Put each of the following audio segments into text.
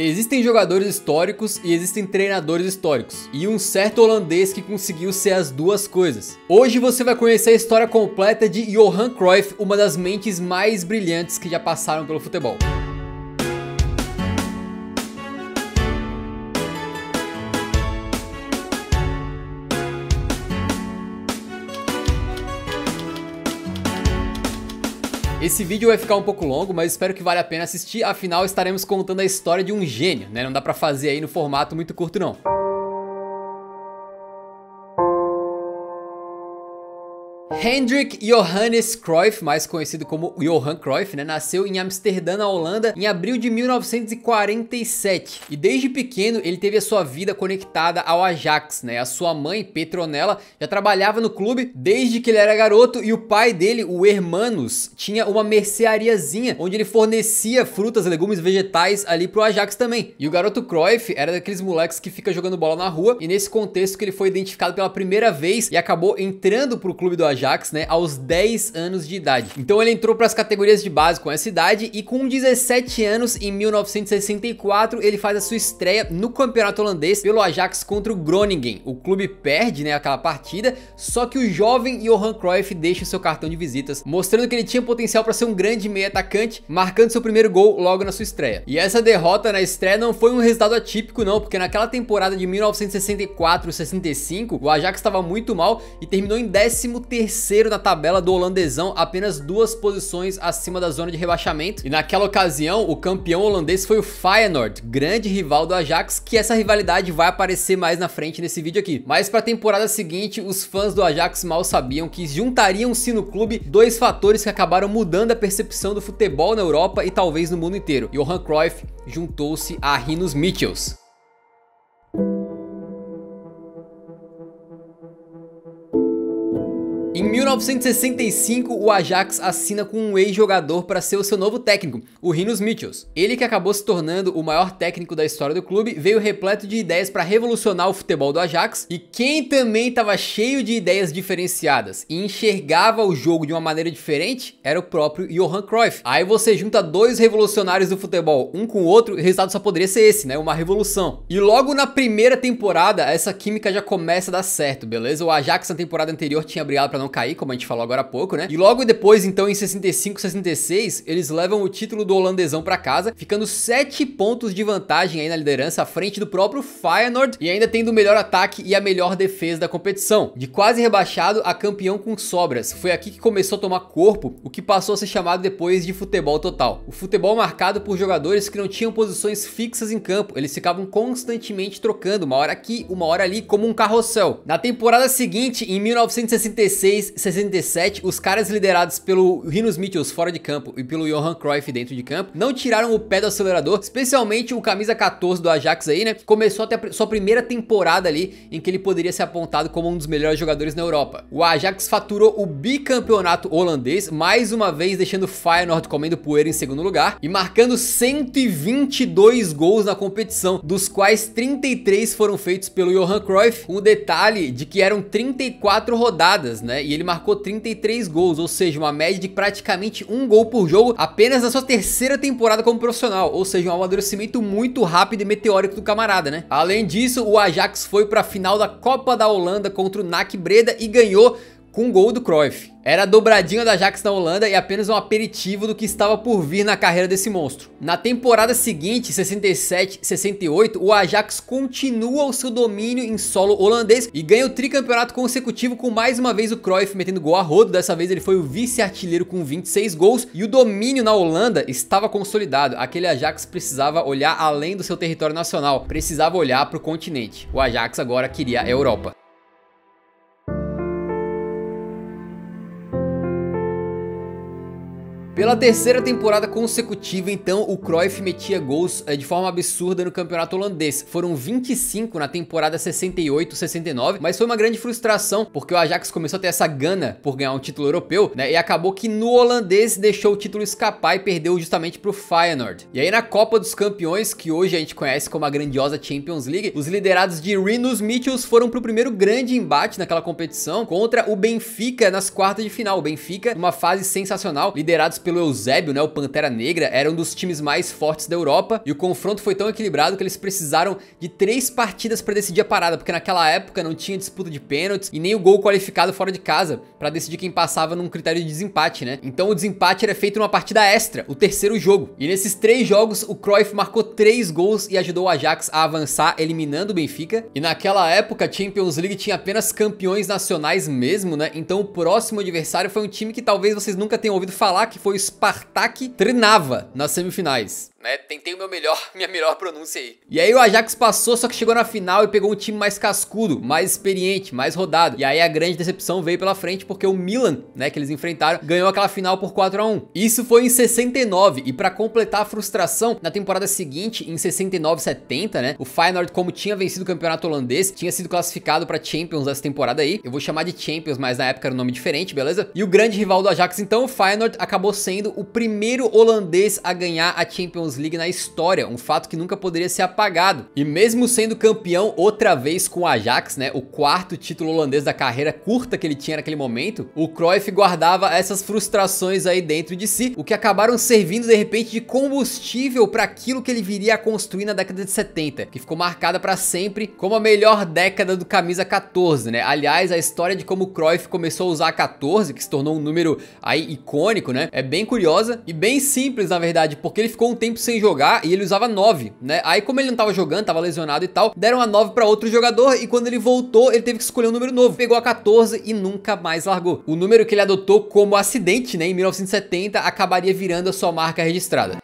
Existem jogadores históricos e existem treinadores históricos, e um certo holandês que conseguiu ser as duas coisas. Hoje você vai conhecer a história completa de Johan Cruyff, uma das mentes mais brilhantes que já passaram pelo futebol. Esse vídeo vai ficar um pouco longo, mas espero que vale a pena assistir, afinal estaremos contando a história de um gênio, né? Não dá pra fazer aí no formato muito curto não. Hendrik Johannes Cruyff, mais conhecido como Johan Cruyff, né, nasceu em Amsterdã, na Holanda, em abril de 1947. E desde pequeno ele teve a sua vida conectada ao Ajax, né? A sua mãe, Petronella, já trabalhava no clube desde que ele era garoto e o pai dele, o Hermanos, tinha uma merceariazinha onde ele fornecia frutas, legumes, vegetais ali pro Ajax também. E o garoto Cruyff era daqueles moleques que fica jogando bola na rua e nesse contexto que ele foi identificado pela primeira vez e acabou entrando pro clube do Ajax Ajax, né, aos 10 anos de idade. Então ele entrou para as categorias de base com essa idade e com 17 anos, em 1964, ele faz a sua estreia no campeonato holandês pelo Ajax contra o Groningen. O clube perde, né, aquela partida, só que o jovem Johan Cruyff deixa o seu cartão de visitas, mostrando que ele tinha potencial para ser um grande meio atacante, marcando seu primeiro gol logo na sua estreia. E essa derrota na estreia não foi um resultado atípico não, porque naquela temporada de 1964-65, o Ajax estava muito mal e terminou em 13 terceiro na tabela do holandesão, apenas duas posições acima da zona de rebaixamento. E naquela ocasião, o campeão holandês foi o Feyenoord, grande rival do Ajax, que essa rivalidade vai aparecer mais na frente nesse vídeo aqui. Mas para a temporada seguinte, os fãs do Ajax mal sabiam que juntariam-se no clube dois fatores que acabaram mudando a percepção do futebol na Europa e talvez no mundo inteiro. Johan Cruyff juntou-se a Rinos Michels. Em 1965, o Ajax assina com um ex-jogador para ser o seu novo técnico, o Rinos Michels. Ele que acabou se tornando o maior técnico da história do clube, veio repleto de ideias para revolucionar o futebol do Ajax e quem também estava cheio de ideias diferenciadas e enxergava o jogo de uma maneira diferente era o próprio Johan Cruyff. Aí você junta dois revolucionários do futebol, um com o outro, e o resultado só poderia ser esse, né? Uma revolução. E logo na primeira temporada, essa química já começa a dar certo, beleza? O Ajax na temporada anterior tinha brigado para não não cair, como a gente falou agora há pouco, né? E logo depois, então, em 65, 66, eles levam o título do holandesão para casa, ficando 7 pontos de vantagem aí na liderança, à frente do próprio Feyenoord, e ainda tendo o melhor ataque e a melhor defesa da competição. De quase rebaixado a campeão com sobras. Foi aqui que começou a tomar corpo o que passou a ser chamado depois de futebol total. O futebol marcado por jogadores que não tinham posições fixas em campo, eles ficavam constantemente trocando, uma hora aqui, uma hora ali, como um carrossel. Na temporada seguinte, em 1966, 66, 67, os caras liderados pelo Rinos Mitchells fora de campo e pelo Johan Cruyff dentro de campo, não tiraram o pé do acelerador, especialmente o camisa 14 do Ajax aí, né? Começou até a sua primeira temporada ali em que ele poderia ser apontado como um dos melhores jogadores na Europa. O Ajax faturou o bicampeonato holandês, mais uma vez deixando o Feyenoord comendo poeira em segundo lugar e marcando 122 gols na competição, dos quais 33 foram feitos pelo Johan Cruyff, O detalhe de que eram 34 rodadas, né? Né? E ele marcou 33 gols, ou seja, uma média de praticamente um gol por jogo apenas na sua terceira temporada como profissional, ou seja, um amadurecimento muito rápido e meteórico do camarada, né? Além disso, o Ajax foi para a final da Copa da Holanda contra o NAC Breda e ganhou com gol do Cruyff. Era a dobradinha da Ajax na Holanda e apenas um aperitivo do que estava por vir na carreira desse monstro. Na temporada seguinte, 67-68, o Ajax continua o seu domínio em solo holandês e ganha o tricampeonato consecutivo com mais uma vez o Cruyff metendo gol a rodo. Dessa vez ele foi o vice-artilheiro com 26 gols e o domínio na Holanda estava consolidado. Aquele Ajax precisava olhar além do seu território nacional, precisava olhar para o continente. O Ajax agora queria a Europa. Pela terceira temporada consecutiva, então, o Cruyff metia gols eh, de forma absurda no campeonato holandês. Foram 25 na temporada 68-69, mas foi uma grande frustração, porque o Ajax começou a ter essa gana por ganhar um título europeu, né? E acabou que no holandês deixou o título escapar e perdeu justamente pro Feyenoord. E aí na Copa dos Campeões, que hoje a gente conhece como a grandiosa Champions League, os liderados de Rinus Mitchells foram pro primeiro grande embate naquela competição contra o Benfica nas quartas de final. O Benfica, uma fase sensacional, liderados pelo Eusébio, né, o Pantera Negra, era um dos times mais fortes da Europa e o confronto foi tão equilibrado que eles precisaram de três partidas para decidir a parada, porque naquela época não tinha disputa de pênaltis e nem o gol qualificado fora de casa para decidir quem passava num critério de desempate, né? Então o desempate era feito numa partida extra, o terceiro jogo. E nesses três jogos o Cruyff marcou três gols e ajudou o Ajax a avançar, eliminando o Benfica. E naquela época a Champions League tinha apenas campeões nacionais mesmo, né? Então o próximo adversário foi um time que talvez vocês nunca tenham ouvido falar, que foi Spartak treinava nas semifinais né? Tentei o meu melhor, minha melhor pronúncia aí. E aí o Ajax passou, só que chegou na final e pegou um time mais cascudo, mais experiente, mais rodado. E aí a grande decepção veio pela frente porque o Milan, né, que eles enfrentaram, ganhou aquela final por 4 a 1. Isso foi em 69 e para completar a frustração, na temporada seguinte, em 69/70, né, o Feyenoord como tinha vencido o campeonato holandês, tinha sido classificado para Champions nessa temporada aí. Eu vou chamar de Champions, mas na época era um nome diferente, beleza? E o grande rival do Ajax então, o Feyenoord, acabou sendo o primeiro holandês a ganhar a Champions Champions League na história, um fato que nunca poderia ser apagado. E mesmo sendo campeão outra vez com o Ajax, né, o quarto título holandês da carreira curta que ele tinha naquele momento, o Cruyff guardava essas frustrações aí dentro de si, o que acabaram servindo de repente de combustível para aquilo que ele viria a construir na década de 70, que ficou marcada para sempre como a melhor década do camisa 14, né? Aliás, a história de como o Cruyff começou a usar a 14, que se tornou um número aí icônico, né? É bem curiosa e bem simples, na verdade, porque ele ficou um tempo tempo sem jogar e ele usava 9, né? Aí como ele não tava jogando, tava lesionado e tal, deram a 9 para outro jogador e quando ele voltou, ele teve que escolher um número novo. Pegou a 14 e nunca mais largou. O número que ele adotou como acidente, né, em 1970, acabaria virando a sua marca registrada.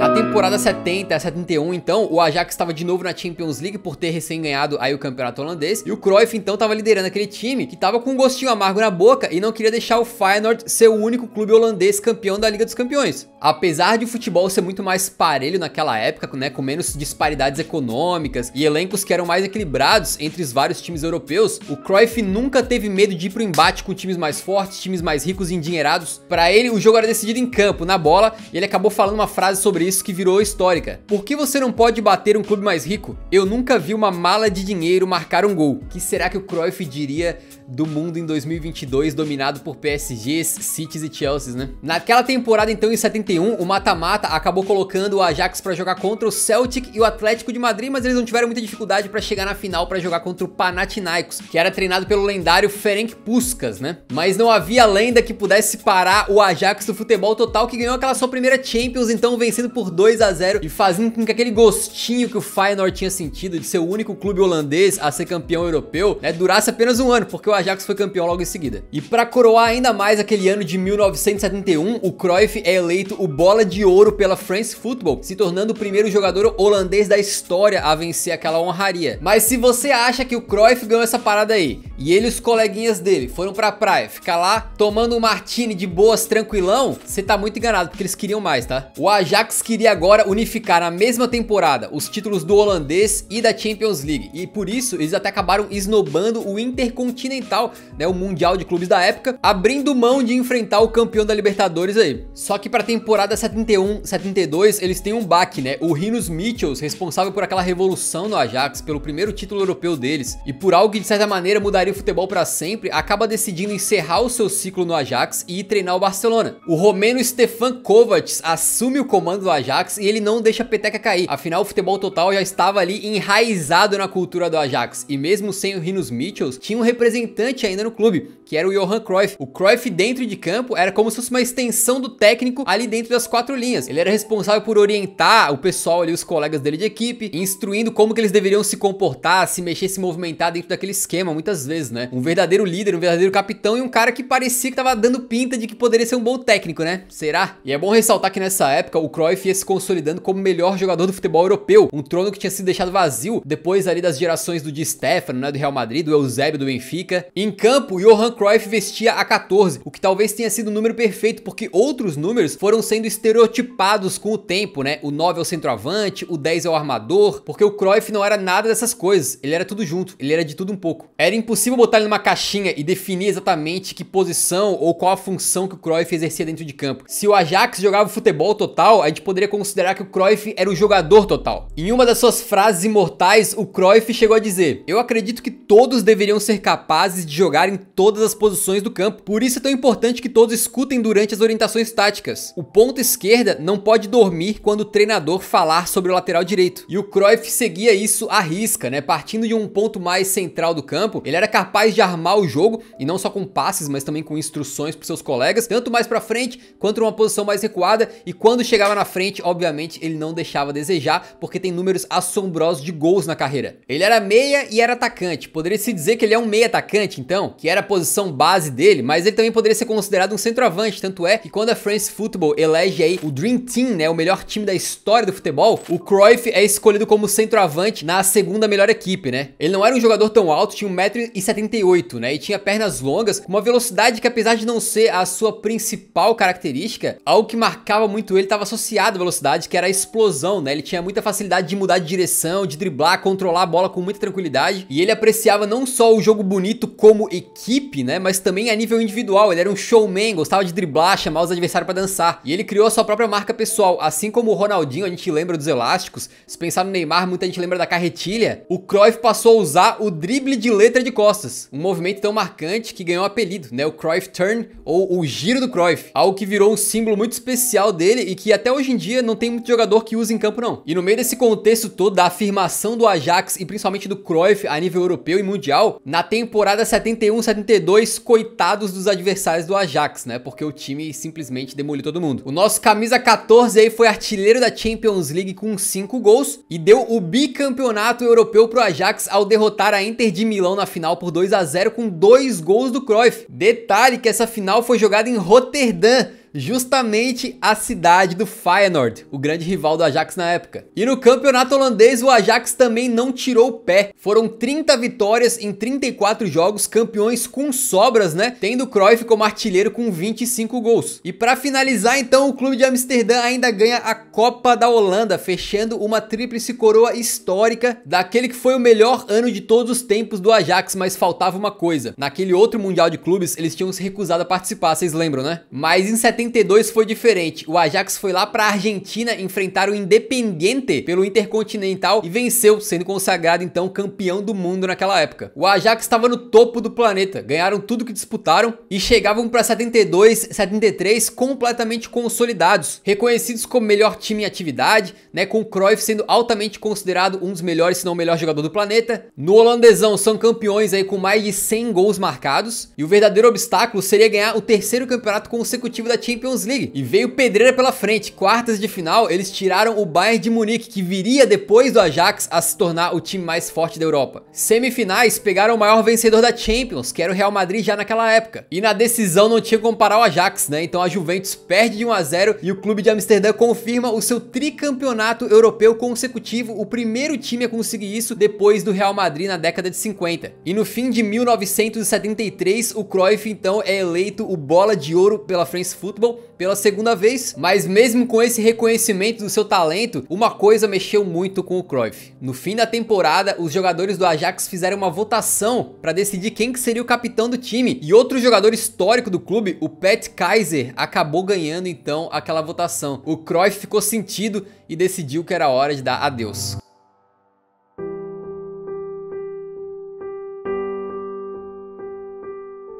Na temporada 70 a 71, então, o Ajax estava de novo na Champions League por ter recém ganhado aí o campeonato holandês. E o Cruyff, então, estava liderando aquele time que estava com um gostinho amargo na boca e não queria deixar o Feyenoord ser o único clube holandês campeão da Liga dos Campeões. Apesar de o futebol ser muito mais parelho naquela época, né, com menos disparidades econômicas e elencos que eram mais equilibrados entre os vários times europeus, o Cruyff nunca teve medo de ir o embate com times mais fortes, times mais ricos e endinheirados. Para ele, o jogo era decidido em campo, na bola, e ele acabou falando uma frase sobre isso isso que virou histórica. Por que você não pode bater um clube mais rico? Eu nunca vi uma mala de dinheiro marcar um gol. O Que será que o Cruyff diria do mundo em 2022 dominado por PSGs, Cities e Chelseas, né? Naquela temporada então em 71, o mata-mata acabou colocando o Ajax para jogar contra o Celtic e o Atlético de Madrid, mas eles não tiveram muita dificuldade para chegar na final para jogar contra o Panathinaikos, que era treinado pelo lendário Ferenc Puskas, né? Mas não havia lenda que pudesse parar o Ajax do futebol total que ganhou aquela sua primeira Champions, então vencendo por por 2 a 0 e fazendo com que aquele gostinho que o Feyenoord tinha sentido de ser o único clube holandês a ser campeão europeu, né, durasse apenas um ano, porque o Ajax foi campeão logo em seguida. E para coroar ainda mais aquele ano de 1971, o Cruyff é eleito o bola de ouro pela France Football, se tornando o primeiro jogador holandês da história a vencer aquela honraria. Mas se você acha que o Cruyff ganhou essa parada aí, e ele e os coleguinhas dele foram pra praia ficar lá tomando um martini de boas tranquilão, você tá muito enganado, porque eles queriam mais, tá? O Ajax queria agora unificar na mesma temporada os títulos do holandês e da Champions League, e por isso eles até acabaram esnobando o Intercontinental, né, o Mundial de Clubes da época, abrindo mão de enfrentar o campeão da Libertadores aí. Só que para a temporada 71-72 eles têm um baque, né? O Rinos Michels, responsável por aquela revolução no Ajax, pelo primeiro título europeu deles, e por algo que de certa maneira mudaria o futebol para sempre, acaba decidindo encerrar o seu ciclo no Ajax e ir treinar o Barcelona. O romeno Stefan Kovacs assume o comando do Ajax Ajax e ele não deixa a peteca cair. Afinal, o futebol total já estava ali enraizado na cultura do Ajax. E mesmo sem o Rinos Mitchells, tinha um representante ainda no clube, que era o Johan Cruyff. O Cruyff dentro de campo era como se fosse uma extensão do técnico ali dentro das quatro linhas. Ele era responsável por orientar o pessoal ali, os colegas dele de equipe, instruindo como que eles deveriam se comportar, se mexer, se movimentar dentro daquele esquema, muitas vezes, né? Um verdadeiro líder, um verdadeiro capitão e um cara que parecia que tava dando pinta de que poderia ser um bom técnico, né? Será? E é bom ressaltar que nessa época o Cruyff Cruyff ia se consolidando como melhor jogador do futebol europeu, um trono que tinha sido deixado vazio depois ali das gerações do Di Stefano, né, do Real Madrid, do Eusébio, do Benfica. Em campo, Johan Cruyff vestia a 14, o que talvez tenha sido o número perfeito, porque outros números foram sendo estereotipados com o tempo, né? O 9 é o centroavante, o 10 é o armador, porque o Cruyff não era nada dessas coisas, ele era tudo junto, ele era de tudo um pouco. Era impossível botar ele numa caixinha e definir exatamente que posição ou qual a função que o Cruyff exercia dentro de campo. Se o Ajax jogava futebol total, a gente poderia considerar que o Cruyff era o jogador total. Em uma das suas frases imortais, o Cruyff chegou a dizer: Eu acredito que todos deveriam ser capazes de jogar em todas as posições do campo. Por isso é tão importante que todos escutem durante as orientações táticas. O ponto esquerda não pode dormir quando o treinador falar sobre o lateral direito. E o Cruyff seguia isso à risca, né? Partindo de um ponto mais central do campo, ele era capaz de armar o jogo e não só com passes, mas também com instruções para seus colegas, tanto mais para frente quanto uma posição mais recuada. E quando chegava na frente frente, obviamente, ele não deixava a desejar, porque tem números assombrosos de gols na carreira. Ele era meia e era atacante. Poderia-se dizer que ele é um meia atacante, então, que era a posição base dele, mas ele também poderia ser considerado um centroavante, tanto é que quando a France Football elege aí o Dream Team, né, o melhor time da história do futebol, o Cruyff é escolhido como centroavante na segunda melhor equipe, né? Ele não era um jogador tão alto, tinha 1,78m, né, e tinha pernas longas, com uma velocidade que apesar de não ser a sua principal característica, algo que marcava muito ele estava associado determinada velocidade, que era a explosão, né? Ele tinha muita facilidade de mudar de direção, de driblar, controlar a bola com muita tranquilidade. E ele apreciava não só o jogo bonito como equipe, né? Mas também a nível individual. Ele era um showman, gostava de driblar, chamar os adversários para dançar. E ele criou a sua própria marca pessoal. Assim como o Ronaldinho, a gente lembra dos elásticos. Se pensar no Neymar, muita gente lembra da carretilha. O Cruyff passou a usar o drible de letra de costas. Um movimento tão marcante que ganhou um apelido, né? O Cruyff Turn ou o Giro do Cruyff. Algo que virou um símbolo muito especial dele e que até hoje em dia não tem muito jogador que usa em campo não. E no meio desse contexto todo da afirmação do Ajax e principalmente do Cruyff a nível europeu e mundial, na temporada 71-72, coitados dos adversários do Ajax, né? Porque o time simplesmente demoliu todo mundo. O nosso camisa 14 aí foi artilheiro da Champions League com 5 gols e deu o bicampeonato europeu pro Ajax ao derrotar a Inter de Milão na final por 2 a 0 com dois gols do Cruyff. Detalhe que essa final foi jogada em Roterdã, justamente a cidade do Feyenoord, o grande rival do Ajax na época. E no campeonato holandês, o Ajax também não tirou o pé. Foram 30 vitórias em 34 jogos, campeões com sobras, né? Tendo Cruyff como artilheiro com 25 gols. E para finalizar, então, o clube de Amsterdã ainda ganha a Copa da Holanda, fechando uma tríplice coroa histórica daquele que foi o melhor ano de todos os tempos do Ajax, mas faltava uma coisa. Naquele outro Mundial de Clubes, eles tinham se recusado a participar, vocês lembram, né? Mas em 70 72 foi diferente. O Ajax foi lá para a Argentina enfrentar o Independiente pelo Intercontinental e venceu, sendo consagrado então campeão do mundo naquela época. O Ajax estava no topo do planeta, ganharam tudo que disputaram e chegavam para 72, 73 completamente consolidados, reconhecidos como melhor time em atividade, né, com o Cruyff sendo altamente considerado um dos melhores, se não o melhor jogador do planeta. No holandesão são campeões aí com mais de 100 gols marcados e o verdadeiro obstáculo seria ganhar o terceiro campeonato consecutivo da Champions League. E veio pedreira pela frente. Quartas de final, eles tiraram o Bayern de Munique, que viria depois do Ajax a se tornar o time mais forte da Europa. Semifinais, pegaram o maior vencedor da Champions, que era o Real Madrid já naquela época. E na decisão não tinha como parar o Ajax, né? Então a Juventus perde de 1 a 0 e o clube de Amsterdã confirma o seu tricampeonato europeu consecutivo, o primeiro time a conseguir isso depois do Real Madrid na década de 50. E no fim de 1973, o Cruyff então é eleito o bola de ouro pela France Football pela segunda vez, mas mesmo com esse reconhecimento do seu talento, uma coisa mexeu muito com o Cruyff. No fim da temporada, os jogadores do Ajax fizeram uma votação para decidir quem que seria o capitão do time, e outro jogador histórico do clube, o Pat Kaiser, acabou ganhando então aquela votação. O Cruyff ficou sentido e decidiu que era hora de dar adeus.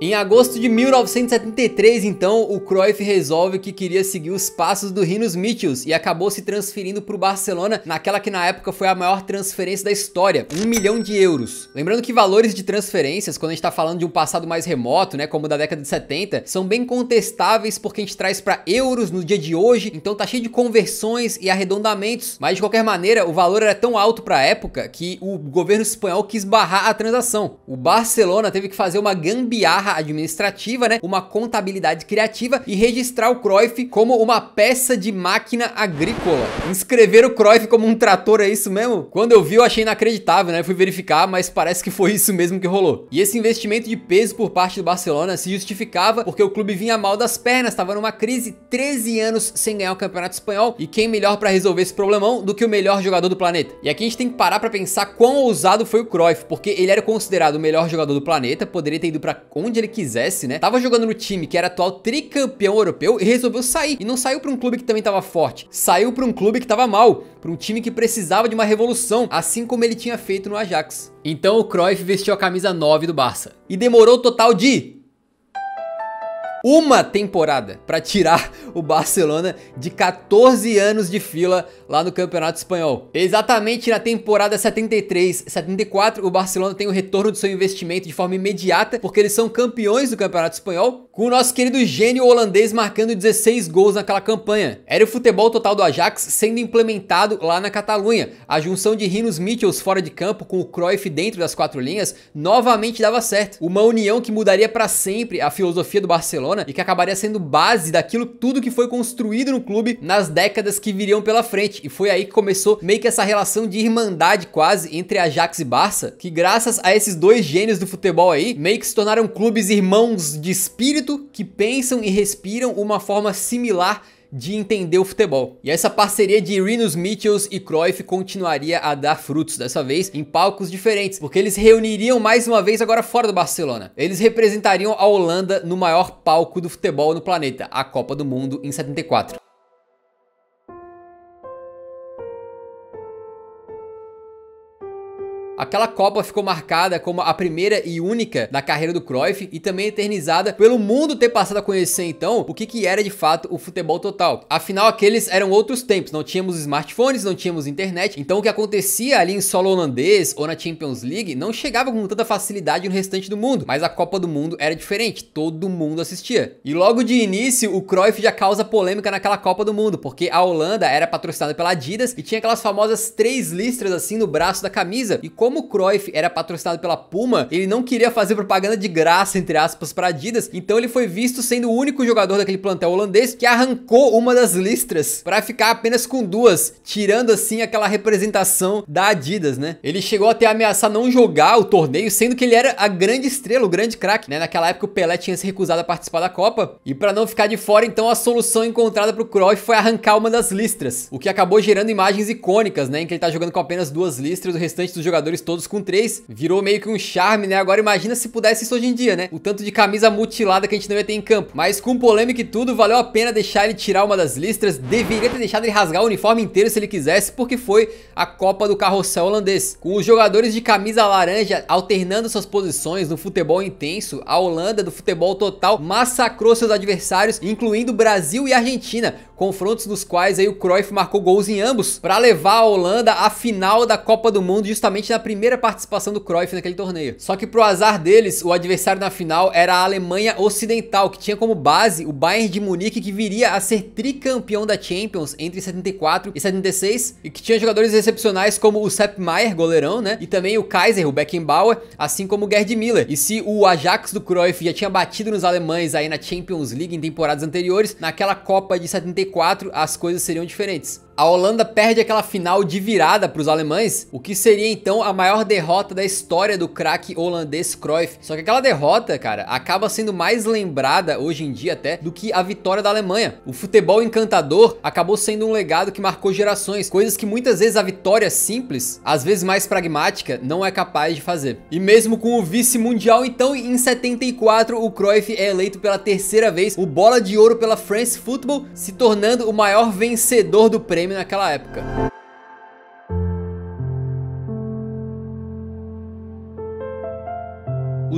Em agosto de 1973, então, o Cruyff resolve que queria seguir os passos do Rinos Mitchells e acabou se transferindo para o Barcelona naquela que na época foi a maior transferência da história, um milhão de euros. Lembrando que valores de transferências, quando a gente está falando de um passado mais remoto, né, como da década de 70, são bem contestáveis porque a gente traz para euros no dia de hoje, então tá cheio de conversões e arredondamentos. Mas de qualquer maneira, o valor era tão alto para a época que o governo espanhol quis barrar a transação. O Barcelona teve que fazer uma gambiarra barra administrativa, né? Uma contabilidade criativa e registrar o Cruyff como uma peça de máquina agrícola. Inscrever o Cruyff como um trator, é isso mesmo? Quando eu vi, eu achei inacreditável, né? Fui verificar, mas parece que foi isso mesmo que rolou. E esse investimento de peso por parte do Barcelona se justificava porque o clube vinha mal das pernas, estava numa crise 13 anos sem ganhar o Campeonato Espanhol. E quem melhor para resolver esse problemão do que o melhor jogador do planeta? E aqui a gente tem que parar para pensar quão ousado foi o Cruyff, porque ele era considerado o melhor jogador do planeta, poderia ter ido para onde ele quisesse, né? Tava jogando no time que era atual tricampeão europeu e resolveu sair. E não saiu para um clube que também tava forte. Saiu para um clube que tava mal, para um time que precisava de uma revolução, assim como ele tinha feito no Ajax. Então o Cruyff vestiu a camisa 9 do Barça. E demorou o total de uma temporada para tirar o Barcelona de 14 anos de fila lá no Campeonato Espanhol. Exatamente na temporada 73-74, o Barcelona tem o retorno do seu investimento de forma imediata, porque eles são campeões do Campeonato Espanhol, com o nosso querido gênio holandês marcando 16 gols naquela campanha. Era o futebol total do Ajax sendo implementado lá na Catalunha. A junção de Rinos Mitchells fora de campo com o Cruyff dentro das quatro linhas novamente dava certo. Uma união que mudaria para sempre a filosofia do Barcelona Barcelona e que acabaria sendo base daquilo tudo que foi construído no clube nas décadas que viriam pela frente. E foi aí que começou meio que essa relação de irmandade quase entre Ajax e Barça, que graças a esses dois gênios do futebol aí, meio que se tornaram clubes irmãos de espírito que pensam e respiram uma forma similar de entender o futebol. E essa parceria de Rinus Michels e Cruyff continuaria a dar frutos, dessa vez em palcos diferentes, porque eles reuniriam mais uma vez agora fora do Barcelona. Eles representariam a Holanda no maior palco do futebol no planeta, a Copa do Mundo em 74. Aquela Copa ficou marcada como a primeira e única da carreira do Cruyff e também eternizada pelo mundo ter passado a conhecer então o que, que era de fato o futebol total. Afinal, aqueles eram outros tempos, não tínhamos smartphones, não tínhamos internet, então o que acontecia ali em solo holandês ou na Champions League não chegava com tanta facilidade no restante do mundo, mas a Copa do Mundo era diferente, todo mundo assistia. E logo de início, o Cruyff já causa polêmica naquela Copa do Mundo, porque a Holanda era patrocinada pela Adidas e tinha aquelas famosas três listras assim no braço da camisa, e como como o Cruyff era patrocinado pela Puma, ele não queria fazer propaganda de graça, entre aspas, para Adidas, então ele foi visto sendo o único jogador daquele plantel holandês que arrancou uma das listras para ficar apenas com duas, tirando assim aquela representação da Adidas, né? Ele chegou até a ameaçar não jogar o torneio, sendo que ele era a grande estrela, o grande craque, né? Naquela época o Pelé tinha se recusado a participar da Copa, e para não ficar de fora, então a solução encontrada para o Cruyff foi arrancar uma das listras, o que acabou gerando imagens icônicas, né? Em que ele tá jogando com apenas duas listras, o restante dos jogadores todos com três, virou meio que um charme, né? Agora imagina se pudesse isso hoje em dia, né? O tanto de camisa mutilada que a gente não ia ter em campo. Mas com polêmica e tudo, valeu a pena deixar ele tirar uma das listras. Deveria ter deixado ele rasgar o uniforme inteiro se ele quisesse, porque foi a Copa do Carrossel holandês. Com os jogadores de camisa laranja alternando suas posições no futebol intenso, a Holanda do futebol total massacrou seus adversários, incluindo Brasil e Argentina, confrontos nos quais aí o Cruyff marcou gols em ambos, para levar a Holanda à final da Copa do Mundo justamente na primeira primeira participação do Cruyff naquele torneio. Só que pro azar deles, o adversário na final era a Alemanha Ocidental, que tinha como base o Bayern de Munique, que viria a ser tricampeão da Champions entre 74 e 76, e que tinha jogadores excepcionais como o Sepp Maier, goleirão, né? E também o Kaiser, o Beckenbauer, assim como o Gerd Miller. E se o Ajax do Cruyff já tinha batido nos alemães aí na Champions League em temporadas anteriores, naquela Copa de 74 as coisas seriam diferentes a Holanda perde aquela final de virada para os alemães, o que seria então a maior derrota da história do craque holandês Cruyff. Só que aquela derrota, cara, acaba sendo mais lembrada hoje em dia até do que a vitória da Alemanha. O futebol encantador acabou sendo um legado que marcou gerações, coisas que muitas vezes a vitória simples, às vezes mais pragmática, não é capaz de fazer. E mesmo com o vice mundial, então em 74 o Cruyff é eleito pela terceira vez o bola de ouro pela France Football, se tornando o maior vencedor do prêmio videogame naquela época.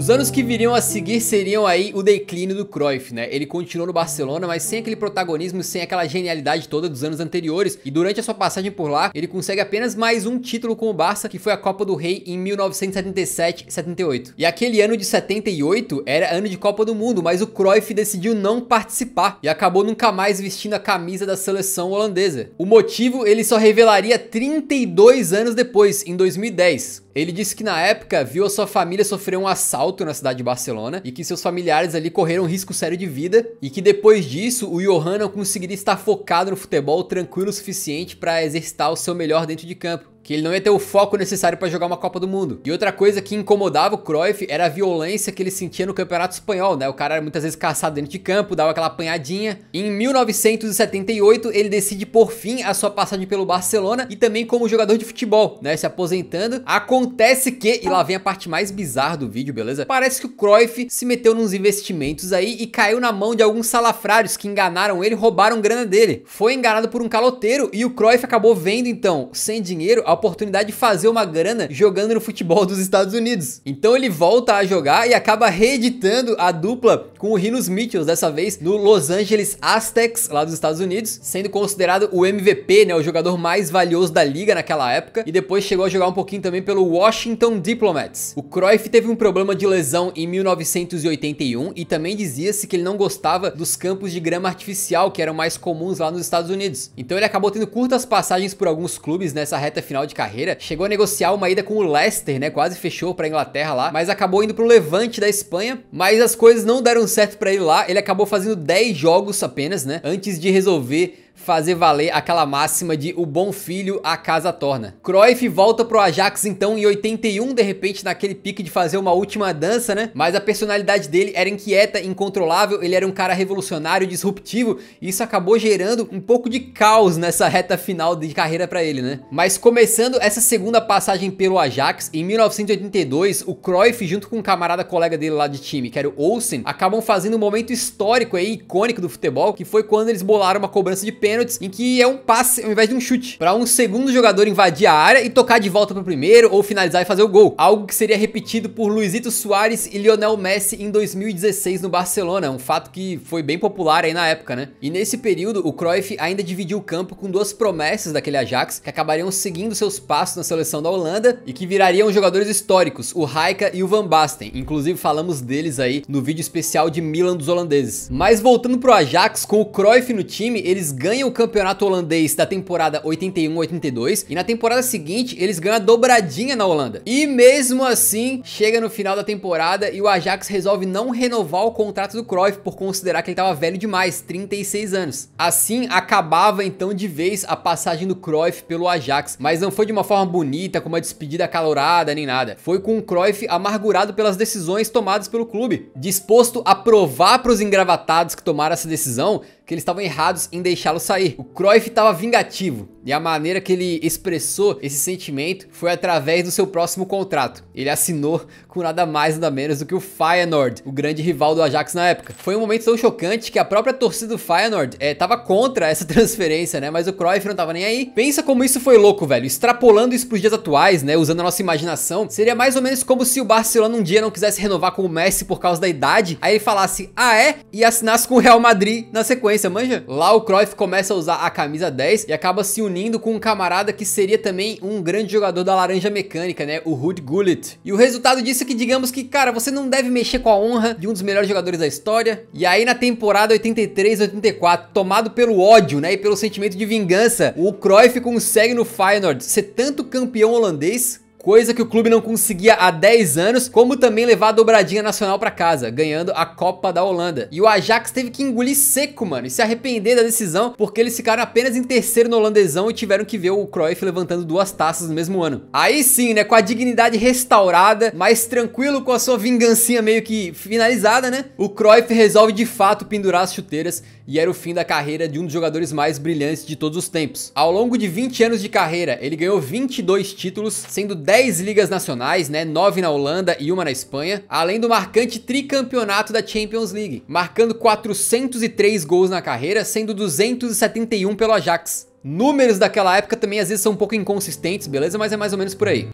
Os anos que viriam a seguir seriam aí o declínio do Cruyff, né? Ele continuou no Barcelona, mas sem aquele protagonismo, sem aquela genialidade toda dos anos anteriores. E durante a sua passagem por lá, ele consegue apenas mais um título com o Barça, que foi a Copa do Rei em 1977-78. E aquele ano de 78 era ano de Copa do Mundo, mas o Cruyff decidiu não participar e acabou nunca mais vestindo a camisa da seleção holandesa. O motivo ele só revelaria 32 anos depois, em 2010, ele disse que na época viu a sua família sofrer um assalto na cidade de Barcelona e que seus familiares ali correram risco sério de vida e que depois disso o Johan não conseguiria estar focado no futebol tranquilo o suficiente para exercitar o seu melhor dentro de campo que ele não ia ter o foco necessário para jogar uma Copa do Mundo. E outra coisa que incomodava o Cruyff era a violência que ele sentia no Campeonato Espanhol, né? O cara era muitas vezes caçado dentro de campo, dava aquela apanhadinha. Em 1978, ele decide por fim a sua passagem pelo Barcelona e também como jogador de futebol, né? Se aposentando. Acontece que, e lá vem a parte mais bizarra do vídeo, beleza? Parece que o Cruyff se meteu nos investimentos aí e caiu na mão de alguns salafrários que enganaram ele, roubaram grana dele. Foi enganado por um caloteiro e o Cruyff acabou vendo então, sem dinheiro, oportunidade de fazer uma grana jogando no futebol dos Estados Unidos. Então ele volta a jogar e acaba reeditando a dupla com o Rinos Mitchells, dessa vez no Los Angeles Aztecs, lá dos Estados Unidos, sendo considerado o MVP, né, o jogador mais valioso da liga naquela época, e depois chegou a jogar um pouquinho também pelo Washington Diplomats. O Cruyff teve um problema de lesão em 1981 e também dizia-se que ele não gostava dos campos de grama artificial que eram mais comuns lá nos Estados Unidos. Então ele acabou tendo curtas passagens por alguns clubes nessa reta final final de carreira, chegou a negociar uma ida com o Leicester, né? Quase fechou para a Inglaterra lá, mas acabou indo para o Levante da Espanha, mas as coisas não deram certo para ele lá. Ele acabou fazendo 10 jogos apenas, né? Antes de resolver fazer valer aquela máxima de o bom filho a casa torna. Cruyff volta pro Ajax então em 81, de repente naquele pique de fazer uma última dança, né? Mas a personalidade dele era inquieta, incontrolável, ele era um cara revolucionário, disruptivo, e isso acabou gerando um pouco de caos nessa reta final de carreira para ele, né? Mas começando essa segunda passagem pelo Ajax, em 1982, o Cruyff junto com um camarada colega dele lá de time, que era o Olsen, acabam fazendo um momento histórico e icônico do futebol, que foi quando eles bolaram uma cobrança de pênalti pênaltis, em que é um passe ao invés de um chute, para um segundo jogador invadir a área e tocar de volta para o primeiro ou finalizar e fazer o gol. Algo que seria repetido por Luizito Soares e Lionel Messi em 2016 no Barcelona, um fato que foi bem popular aí na época, né? E nesse período, o Cruyff ainda dividiu o campo com duas promessas daquele Ajax que acabariam seguindo seus passos na seleção da Holanda e que virariam jogadores históricos, o Rijka e o Van Basten. Inclusive falamos deles aí no vídeo especial de Milan dos holandeses. Mas voltando pro Ajax, com o Cruyff no time, eles ganham ganha o campeonato holandês da temporada 81-82 e na temporada seguinte eles ganham a dobradinha na Holanda. E mesmo assim, chega no final da temporada e o Ajax resolve não renovar o contrato do Cruyff por considerar que ele estava velho demais, 36 anos. Assim, acabava então de vez a passagem do Cruyff pelo Ajax, mas não foi de uma forma bonita, com uma despedida calorada nem nada. Foi com o Cruyff amargurado pelas decisões tomadas pelo clube, disposto a provar para os engravatados que tomaram essa decisão que eles estavam errados em deixá-lo sair. O Cruyff estava vingativo e a maneira que ele expressou esse sentimento foi através do seu próximo contrato. Ele assinou com nada mais nada menos do que o Feyenoord, o grande rival do Ajax na época. Foi um momento tão chocante que a própria torcida do Feyenoord estava eh, é, contra essa transferência, né? Mas o Cruyff não estava nem aí. Pensa como isso foi louco, velho. Extrapolando isso para os dias atuais, né? Usando a nossa imaginação, seria mais ou menos como se o Barcelona um dia não quisesse renovar com o Messi por causa da idade, aí ele falasse, ah é? E assinasse com o Real Madrid na sequência sequência, manja? Lá o Cruyff começa a usar a camisa 10 e acaba se unindo com um camarada que seria também um grande jogador da laranja mecânica, né? O Ruud Gullit. E o resultado disso é que digamos que, cara, você não deve mexer com a honra de um dos melhores jogadores da história. E aí na temporada 83-84, tomado pelo ódio, né, e pelo sentimento de vingança, o Cruyff consegue no Feyenoord ser tanto campeão holandês coisa que o clube não conseguia há 10 anos, como também levar a dobradinha nacional para casa, ganhando a Copa da Holanda. E o Ajax teve que engolir seco, mano, e se arrepender da decisão, porque eles ficaram apenas em terceiro no holandesão e tiveram que ver o Cruyff levantando duas taças no mesmo ano. Aí sim, né, com a dignidade restaurada, mais tranquilo com a sua vingancinha meio que finalizada, né, o Cruyff resolve de fato pendurar as chuteiras e era o fim da carreira de um dos jogadores mais brilhantes de todos os tempos. Ao longo de 20 anos de carreira, ele ganhou 22 títulos, sendo 10 10 ligas nacionais, né, 9 na Holanda e uma na Espanha, além do marcante tricampeonato da Champions League, marcando 403 gols na carreira, sendo 271 pelo Ajax. Números daquela época também às vezes são um pouco inconsistentes, beleza? Mas é mais ou menos por aí.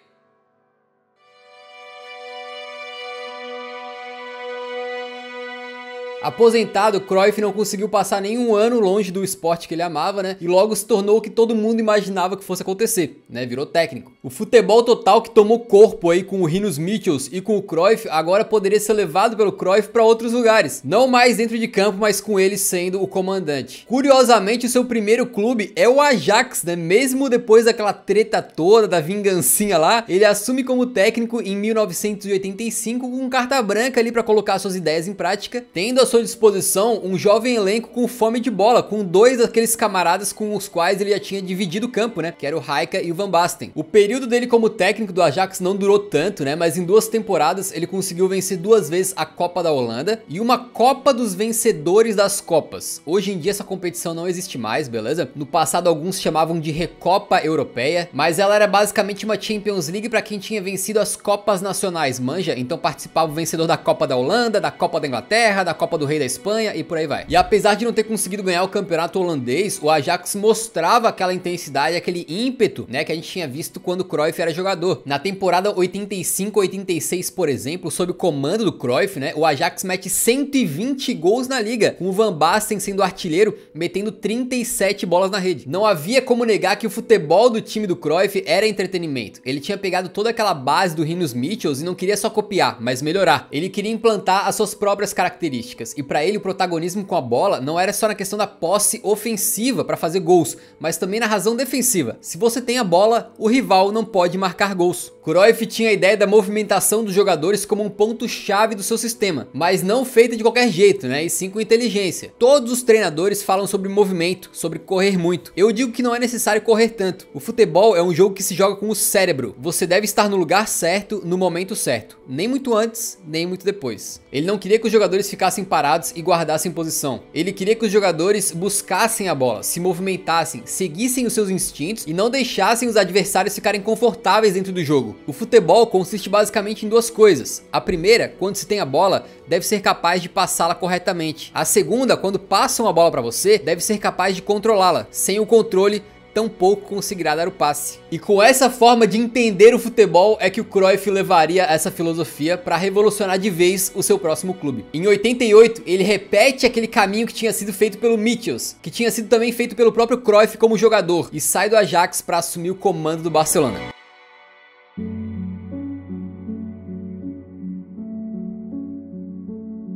Aposentado, Cruyff não conseguiu passar nenhum ano longe do esporte que ele amava, né? E logo se tornou o que todo mundo imaginava que fosse acontecer, né? Virou técnico. O futebol total que tomou corpo aí com o Rinos Mitchells e com o Cruyff agora poderia ser levado pelo Cruyff para outros lugares, não mais dentro de campo, mas com ele sendo o comandante. Curiosamente, o seu primeiro clube é o Ajax, né? Mesmo depois daquela treta toda, da vingancinha lá, ele assume como técnico em 1985 com carta branca ali para colocar suas ideias em prática, tendo a sua sua disposição um jovem elenco com fome de bola, com dois daqueles camaradas com os quais ele já tinha dividido o campo, né? Que era o Raika e o Van Basten. O período dele como técnico do Ajax não durou tanto, né? Mas em duas temporadas ele conseguiu vencer duas vezes a Copa da Holanda e uma Copa dos Vencedores das Copas. Hoje em dia essa competição não existe mais, beleza? No passado alguns chamavam de Recopa Europeia, mas ela era basicamente uma Champions League para quem tinha vencido as Copas Nacionais, manja? Então participava o vencedor da Copa da Holanda, da Copa da Inglaterra, da Copa do Rei da Espanha e por aí vai. E apesar de não ter conseguido ganhar o campeonato holandês, o Ajax mostrava aquela intensidade, aquele ímpeto, né, que a gente tinha visto quando o Cruyff era jogador. Na temporada 85-86, por exemplo, sob o comando do Cruyff, né, o Ajax mete 120 gols na liga, com o Van Basten sendo artilheiro, metendo 37 bolas na rede. Não havia como negar que o futebol do time do Cruyff era entretenimento. Ele tinha pegado toda aquela base do Rinos Mitchells e não queria só copiar, mas melhorar. Ele queria implantar as suas próprias características. Palmeiras. E para ele o protagonismo com a bola não era só na questão da posse ofensiva para fazer gols, mas também na razão defensiva. Se você tem a bola, o rival não pode marcar gols. Cruyff tinha a ideia da movimentação dos jogadores como um ponto chave do seu sistema, mas não feita de qualquer jeito, né? E sim com inteligência. Todos os treinadores falam sobre movimento, sobre correr muito. Eu digo que não é necessário correr tanto. O futebol é um jogo que se joga com o cérebro. Você deve estar no lugar certo, no momento certo, nem muito antes, nem muito depois. Ele não queria que os jogadores ficassem parados parados e guardassem posição. Ele queria que os jogadores buscassem a bola, se movimentassem, seguissem os seus instintos e não deixassem os adversários ficarem confortáveis dentro do jogo. O futebol consiste basicamente em duas coisas. A primeira, quando se tem a bola, deve ser capaz de passá-la corretamente. A segunda, quando passam a bola para você, deve ser capaz de controlá-la, sem o controle pouco conseguirá dar o passe. E com essa forma de entender o futebol é que o Cruyff levaria essa filosofia para revolucionar de vez o seu próximo clube. Em 88, ele repete aquele caminho que tinha sido feito pelo Mitchells, que tinha sido também feito pelo próprio Cruyff como jogador, e sai do Ajax para assumir o comando do Barcelona.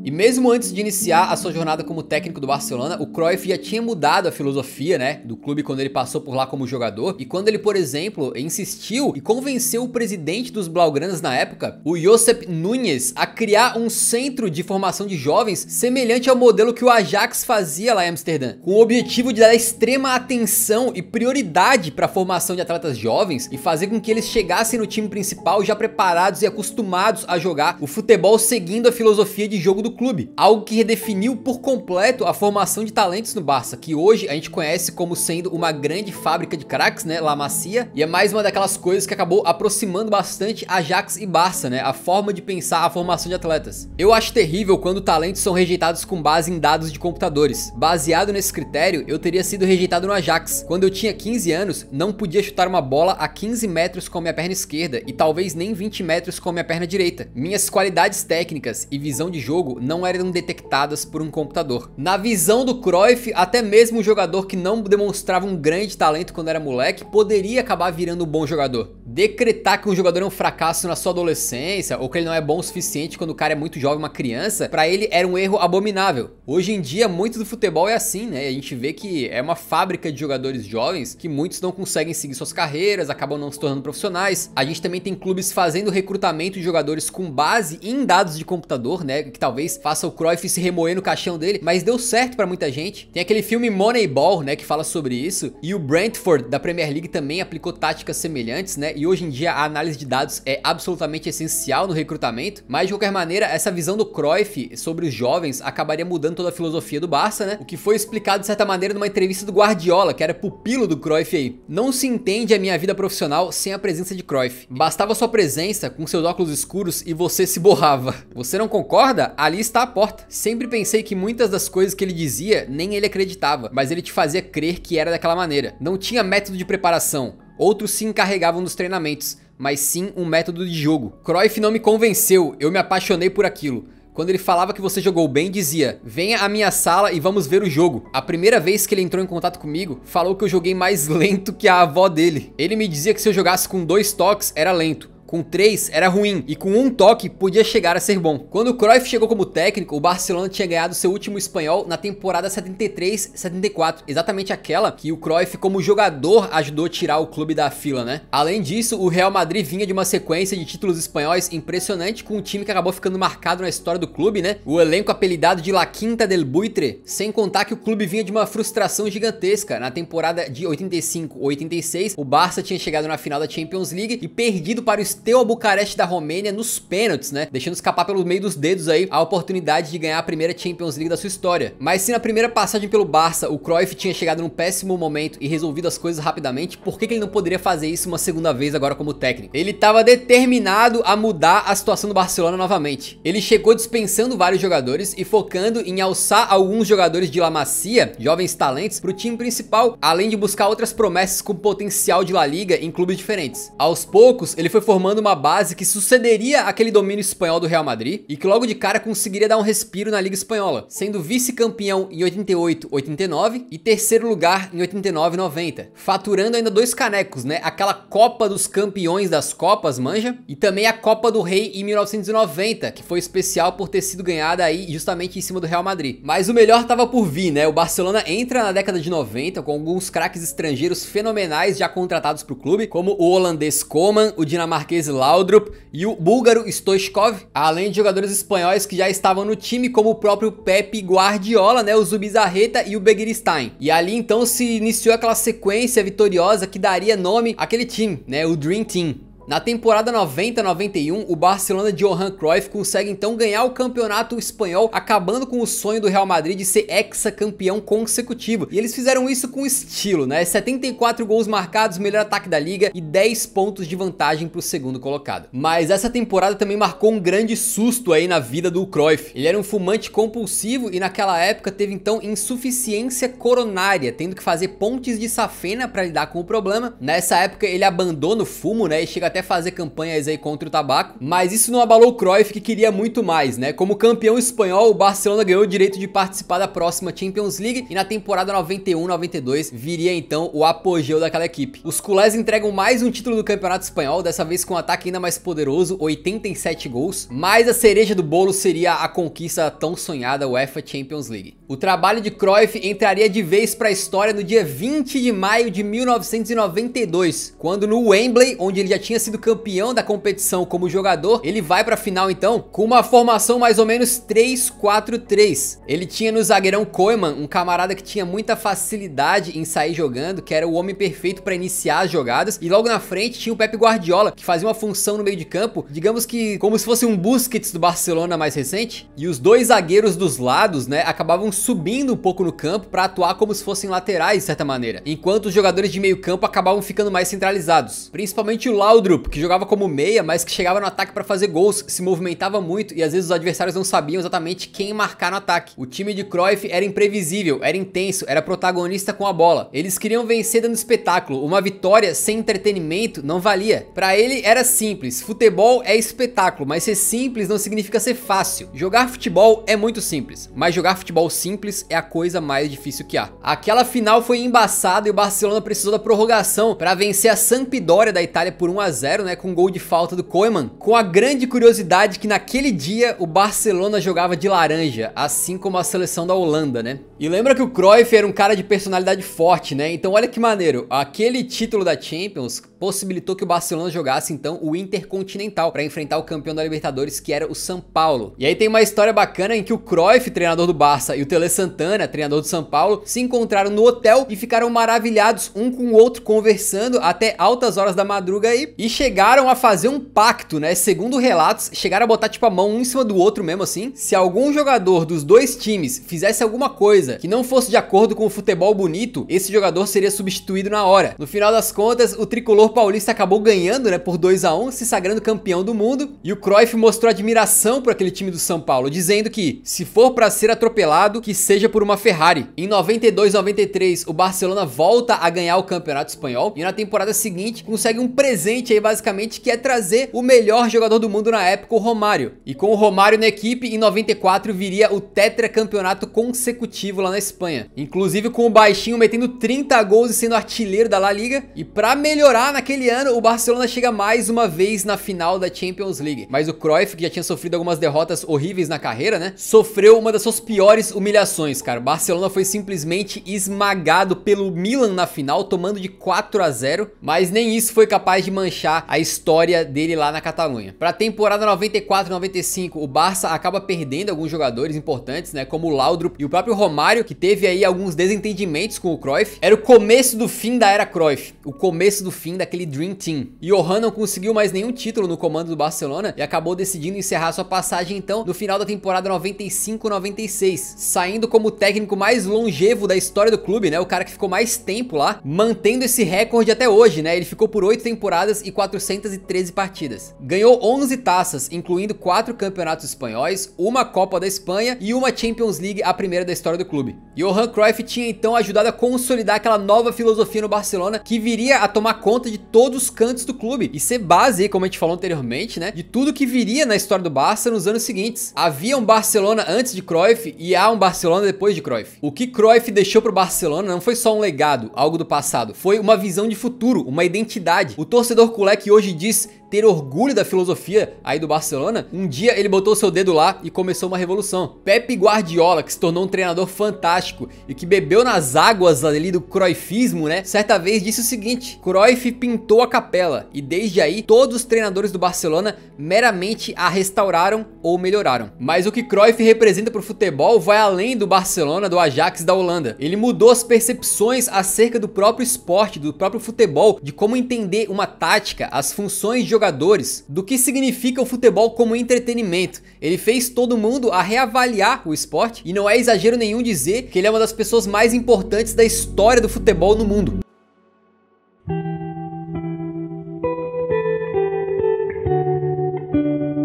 E mesmo antes de iniciar a sua jornada como técnico do Barcelona, o Cruyff já tinha mudado a filosofia, né, do clube quando ele passou por lá como jogador. E quando ele, por exemplo, insistiu e convenceu o presidente dos Blaugranas na época, o Josep Nunes, a criar um centro de formação de jovens semelhante ao modelo que o Ajax fazia lá em Amsterdã, com o objetivo de dar extrema atenção e prioridade para a formação de atletas jovens e fazer com que eles chegassem no time principal já preparados e acostumados a jogar o futebol seguindo a filosofia de jogo do clube, algo que redefiniu por completo a formação de talentos no Barça, que hoje a gente conhece como sendo uma grande fábrica de craques, né, La Macia, e é mais uma daquelas coisas que acabou aproximando bastante Ajax e Barça, né, a forma de pensar a formação de atletas. Eu acho terrível quando talentos são rejeitados com base em dados de computadores. Baseado nesse critério, eu teria sido rejeitado no Ajax. Quando eu tinha 15 anos, não podia chutar uma bola a 15 metros com a minha perna esquerda e talvez nem 20 metros com a minha perna direita. Minhas qualidades técnicas e visão de jogo não eram detectadas por um computador. Na visão do Cruyff, até mesmo um jogador que não demonstrava um grande talento quando era moleque poderia acabar virando um bom jogador. Decretar que um jogador é um fracasso na sua adolescência ou que ele não é bom o suficiente quando o cara é muito jovem, uma criança, para ele era um erro abominável. Hoje em dia, muito do futebol é assim, né? A gente vê que é uma fábrica de jogadores jovens que muitos não conseguem seguir suas carreiras, acabam não se tornando profissionais. A gente também tem clubes fazendo recrutamento de jogadores com base em dados de computador, né? Que talvez talvez faça o Cruyff se remoer no caixão dele, mas deu certo para muita gente. Tem aquele filme Moneyball, né, que fala sobre isso, e o Brentford da Premier League também aplicou táticas semelhantes, né? E hoje em dia a análise de dados é absolutamente essencial no recrutamento, mas de qualquer maneira, essa visão do Cruyff sobre os jovens acabaria mudando toda a filosofia do Barça, né? O que foi explicado de certa maneira numa entrevista do Guardiola, que era pupilo do Cruyff aí. Não se entende a minha vida profissional sem a presença de Cruyff. Bastava sua presença com seus óculos escuros e você se borrava. Você não concorda? Ali está à porta. Sempre pensei que muitas das coisas que ele dizia, nem ele acreditava, mas ele te fazia crer que era daquela maneira. Não tinha método de preparação, outros se encarregavam dos treinamentos, mas sim um método de jogo. Cruyff não me convenceu, eu me apaixonei por aquilo. Quando ele falava que você jogou bem, dizia: Venha à minha sala e vamos ver o jogo. A primeira vez que ele entrou em contato comigo, falou que eu joguei mais lento que a avó dele. Ele me dizia que se eu jogasse com dois toques, era lento com três era ruim e com um toque podia chegar a ser bom. Quando o Cruyff chegou como técnico, o Barcelona tinha ganhado seu último espanhol na temporada 73-74, exatamente aquela que o Cruyff como jogador ajudou a tirar o clube da fila, né? Além disso, o Real Madrid vinha de uma sequência de títulos espanhóis impressionante com um time que acabou ficando marcado na história do clube, né? O elenco apelidado de La Quinta del Buitre, sem contar que o clube vinha de uma frustração gigantesca. Na temporada de 85-86, o Barça tinha chegado na final da Champions League e perdido para o venceu a Bucareste da Romênia nos pênaltis, né? Deixando escapar pelo meio dos dedos aí a oportunidade de ganhar a primeira Champions League da sua história. Mas se na primeira passagem pelo Barça o Cruyff tinha chegado num péssimo momento e resolvido as coisas rapidamente, por que, que ele não poderia fazer isso uma segunda vez agora como técnico? Ele estava determinado a mudar a situação do Barcelona novamente. Ele chegou dispensando vários jogadores e focando em alçar alguns jogadores de La Macia, jovens talentos, para o time principal, além de buscar outras promessas com potencial de La Liga em clubes diferentes. Aos poucos, ele foi formando formando uma base que sucederia aquele domínio espanhol do Real Madrid e que logo de cara conseguiria dar um respiro na Liga Espanhola, sendo vice-campeão em 88-89 e terceiro lugar em 89-90, faturando ainda dois canecos, né? Aquela Copa dos Campeões das Copas, manja, e também a Copa do Rei em 1990, que foi especial por ter sido ganhada aí justamente em cima do Real Madrid. Mas o melhor tava por vir, né? O Barcelona entra na década de 90 com alguns craques estrangeiros fenomenais já contratados para o clube, como o holandês Coman, o dinamarquês polonês Laudrup e o búlgaro Stoichkov, além de jogadores espanhóis que já estavam no time como o próprio Pepe Guardiola, né, o Zubizarreta e o Begiristain. E ali então se iniciou aquela sequência vitoriosa que daria nome àquele time, né, o Dream Team. Na temporada 90-91, o Barcelona de Johan Cruyff consegue então ganhar o campeonato espanhol, acabando com o sonho do Real Madrid de ser ex-campeão consecutivo. E eles fizeram isso com estilo, né? 74 gols marcados, melhor ataque da liga e 10 pontos de vantagem para o segundo colocado. Mas essa temporada também marcou um grande susto aí na vida do Cruyff. Ele era um fumante compulsivo e naquela época teve então insuficiência coronária, tendo que fazer pontes de safena para lidar com o problema. Nessa época ele abandona o fumo, né, e chega até fazer campanhas aí contra o tabaco, mas isso não abalou o Cruyff que queria muito mais, né? Como campeão espanhol, o Barcelona ganhou o direito de participar da próxima Champions League e na temporada 91-92 viria então o apogeu daquela equipe. Os culés entregam mais um título do Campeonato Espanhol, dessa vez com um ataque ainda mais poderoso, 87 gols, mas a cereja do bolo seria a conquista tão sonhada UEFA Champions League. O trabalho de Cruyff entraria de vez para a história no dia 20 de maio de 1992, quando no Wembley, onde ele já tinha sido campeão da competição como jogador, ele vai para a final então com uma formação mais ou menos 3-4-3. Ele tinha no zagueirão Koeman, um camarada que tinha muita facilidade em sair jogando, que era o homem perfeito para iniciar as jogadas, e logo na frente tinha o Pepe Guardiola, que fazia uma função no meio de campo, digamos que como se fosse um Busquets do Barcelona mais recente, e os dois zagueiros dos lados, né, acabavam subindo um pouco no campo para atuar como se fossem laterais de certa maneira, enquanto os jogadores de meio campo acabavam ficando mais centralizados, principalmente o Laudro grupo, que jogava como meia, mas que chegava no ataque para fazer gols, se movimentava muito e às vezes os adversários não sabiam exatamente quem marcar no ataque. O time de Cruyff era imprevisível, era intenso, era protagonista com a bola. Eles queriam vencer dando espetáculo. Uma vitória sem entretenimento não valia. Para ele era simples. Futebol é espetáculo, mas ser simples não significa ser fácil. Jogar futebol é muito simples, mas jogar futebol simples é a coisa mais difícil que há. Aquela final foi embaçada e o Barcelona precisou da prorrogação para vencer a Sampdoria da Itália por 1 a 0 0 né, com gol de falta do Koeman, com a grande curiosidade que naquele dia o Barcelona jogava de laranja, assim como a seleção da Holanda, né? E lembra que o Cruyff era um cara de personalidade forte, né? Então olha que maneiro, aquele título da Champions possibilitou que o Barcelona jogasse então o Intercontinental para enfrentar o campeão da Libertadores, que era o São Paulo. E aí tem uma história bacana em que o Cruyff, treinador do Barça, e o Tele Santana, treinador do São Paulo, se encontraram no hotel e ficaram maravilhados um com o outro conversando até altas horas da madruga aí e chegaram a fazer um pacto, né? Segundo relatos, chegaram a botar tipo a mão um em cima do outro mesmo assim. Se algum jogador dos dois times fizesse alguma coisa que não fosse de acordo com o futebol bonito, esse jogador seria substituído na hora. No final das contas, o tricolor Paulista acabou ganhando, né, por 2 a 1, se sagrando campeão do mundo, e o Cruyff mostrou admiração por aquele time do São Paulo, dizendo que se for para ser atropelado, que seja por uma Ferrari. Em 92/93, o Barcelona volta a ganhar o Campeonato Espanhol e na temporada seguinte consegue um presente aí basicamente que é trazer o melhor jogador do mundo na época, o Romário. E com o Romário na equipe, em 94 viria o tetracampeonato consecutivo lá na Espanha. Inclusive com o baixinho metendo 30 gols e sendo artilheiro da La Liga. E para melhorar na naquele ano, o Barcelona chega mais uma vez na final da Champions League. Mas o Cruyff, que já tinha sofrido algumas derrotas horríveis na carreira, né? Sofreu uma das suas piores humilhações, cara. O Barcelona foi simplesmente esmagado pelo Milan na final, tomando de 4 a 0, mas nem isso foi capaz de manchar a história dele lá na Catalunha. Para a temporada 94-95, o Barça acaba perdendo alguns jogadores importantes, né, como o Laudrup e o próprio Romário, que teve aí alguns desentendimentos com o Cruyff. Era o começo do fim da era Cruyff, o começo do fim da aquele Dream Team. Johan não conseguiu mais nenhum título no comando do Barcelona e acabou decidindo encerrar sua passagem então no final da temporada 95-96, saindo como o técnico mais longevo da história do clube, né? O cara que ficou mais tempo lá, mantendo esse recorde até hoje, né? Ele ficou por 8 temporadas e 413 partidas. Ganhou 11 taças, incluindo 4 campeonatos espanhóis, uma Copa da Espanha e uma Champions League, a primeira da história do clube. Johan Cruyff tinha então ajudado a consolidar aquela nova filosofia no Barcelona que viria a tomar conta de todos os cantos do clube e ser base, como a gente falou anteriormente, né, de tudo que viria na história do Barça nos anos seguintes. Havia um Barcelona antes de Cruyff e há um Barcelona depois de Cruyff. O que Cruyff deixou pro Barcelona não foi só um legado, algo do passado, foi uma visão de futuro, uma identidade. O torcedor culé que hoje diz ter orgulho da filosofia aí do Barcelona, um dia ele botou seu dedo lá e começou uma revolução. Pepe Guardiola, que se tornou um treinador fantástico e que bebeu nas águas ali do Cruyffismo, né? Certa vez disse o seguinte: Cruyff pintou a capela e desde aí todos os treinadores do Barcelona meramente a restauraram ou melhoraram. Mas o que Cruyff representa para o futebol vai além do Barcelona, do Ajax da Holanda. Ele mudou as percepções acerca do próprio esporte, do próprio futebol, de como entender uma tática, as funções de jogadores do que significa o futebol como entretenimento. Ele fez todo mundo a reavaliar o esporte e não é exagero nenhum dizer que ele é uma das pessoas mais importantes da história do futebol no mundo.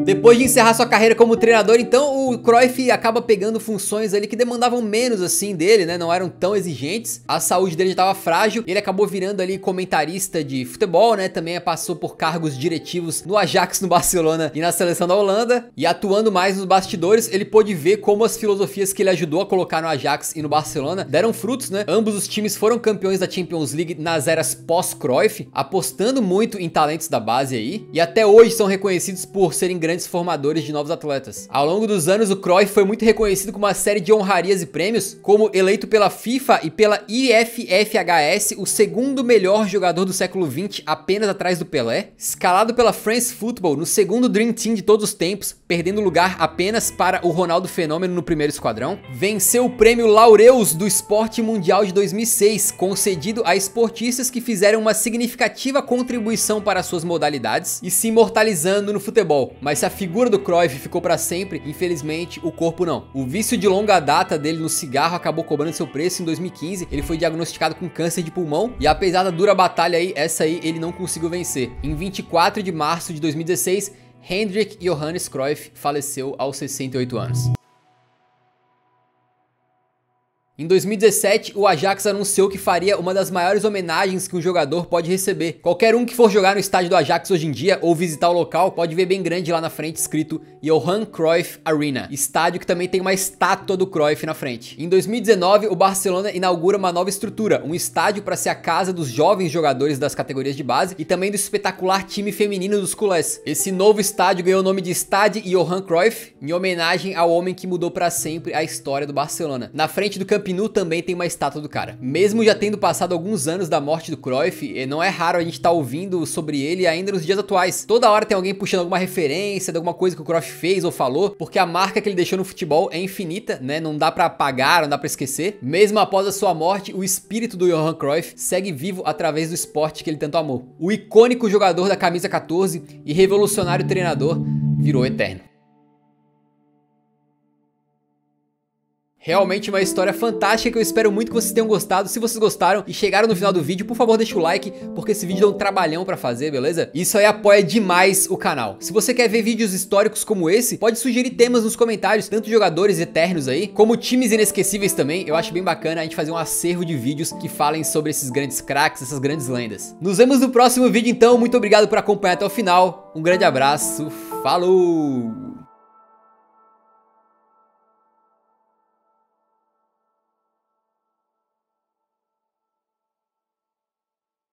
Depois de encerrar sua carreira como treinador, então o Cruyff acaba pegando funções ali que demandavam menos assim dele, né? Não eram tão exigentes. A saúde dele já estava frágil. Ele acabou virando ali comentarista de futebol, né? Também passou por cargos diretivos no Ajax, no Barcelona e na seleção da Holanda. E atuando mais nos bastidores, ele pôde ver como as filosofias que ele ajudou a colocar no Ajax e no Barcelona deram frutos, né? Ambos os times foram campeões da Champions League nas eras pós-Cruyff, apostando muito em talentos da base aí. E até hoje são reconhecidos por serem grandes grandes formadores de novos atletas. Ao longo dos anos, o Cruyff foi muito reconhecido com uma série de honrarias e prêmios, como eleito pela FIFA e pela IFFHS o segundo melhor jogador do século XX, apenas atrás do Pelé, escalado pela France Football no segundo Dream Team de todos os tempos, perdendo lugar apenas para o Ronaldo Fenômeno no primeiro esquadrão, venceu o prêmio Laureus do Esporte Mundial de 2006, concedido a esportistas que fizeram uma significativa contribuição para suas modalidades e se imortalizando no futebol, mas se a figura do Cruyff ficou para sempre, infelizmente o corpo não. O vício de longa data dele no cigarro acabou cobrando seu preço em 2015. Ele foi diagnosticado com câncer de pulmão e apesar da dura batalha aí, essa aí ele não conseguiu vencer. Em 24 de março de 2016, Hendrik Johannes Cruyff faleceu aos 68 anos. Em 2017, o Ajax anunciou que faria uma das maiores homenagens que um jogador pode receber. Qualquer um que for jogar no estádio do Ajax hoje em dia ou visitar o local pode ver bem grande lá na frente escrito Johan Cruyff Arena, estádio que também tem uma estátua do Cruyff na frente. Em 2019, o Barcelona inaugura uma nova estrutura, um estádio para ser a casa dos jovens jogadores das categorias de base e também do espetacular time feminino dos culés. Esse novo estádio ganhou o nome de Estádio Johan Cruyff, em homenagem ao homem que mudou para sempre a história do Barcelona. Na frente do campeonato Pinu também tem uma estátua do cara. Mesmo já tendo passado alguns anos da morte do Cruyff, não é raro a gente estar tá ouvindo sobre ele ainda nos dias atuais. Toda hora tem alguém puxando alguma referência de alguma coisa que o Cruyff fez ou falou, porque a marca que ele deixou no futebol é infinita, né? Não dá para apagar, não dá para esquecer. Mesmo após a sua morte, o espírito do Johan Cruyff segue vivo através do esporte que ele tanto amou. O icônico jogador da camisa 14 e revolucionário treinador virou eterno. Realmente uma história fantástica que eu espero muito que vocês tenham gostado. Se vocês gostaram e chegaram no final do vídeo, por favor, deixa o like, porque esse vídeo dá um trabalhão pra fazer, beleza? Isso aí apoia demais o canal. Se você quer ver vídeos históricos como esse, pode sugerir temas nos comentários, tanto jogadores eternos aí, como times inesquecíveis também. Eu acho bem bacana a gente fazer um acervo de vídeos que falem sobre esses grandes craques, essas grandes lendas. Nos vemos no próximo vídeo, então. Muito obrigado por acompanhar até o final. Um grande abraço. Falou!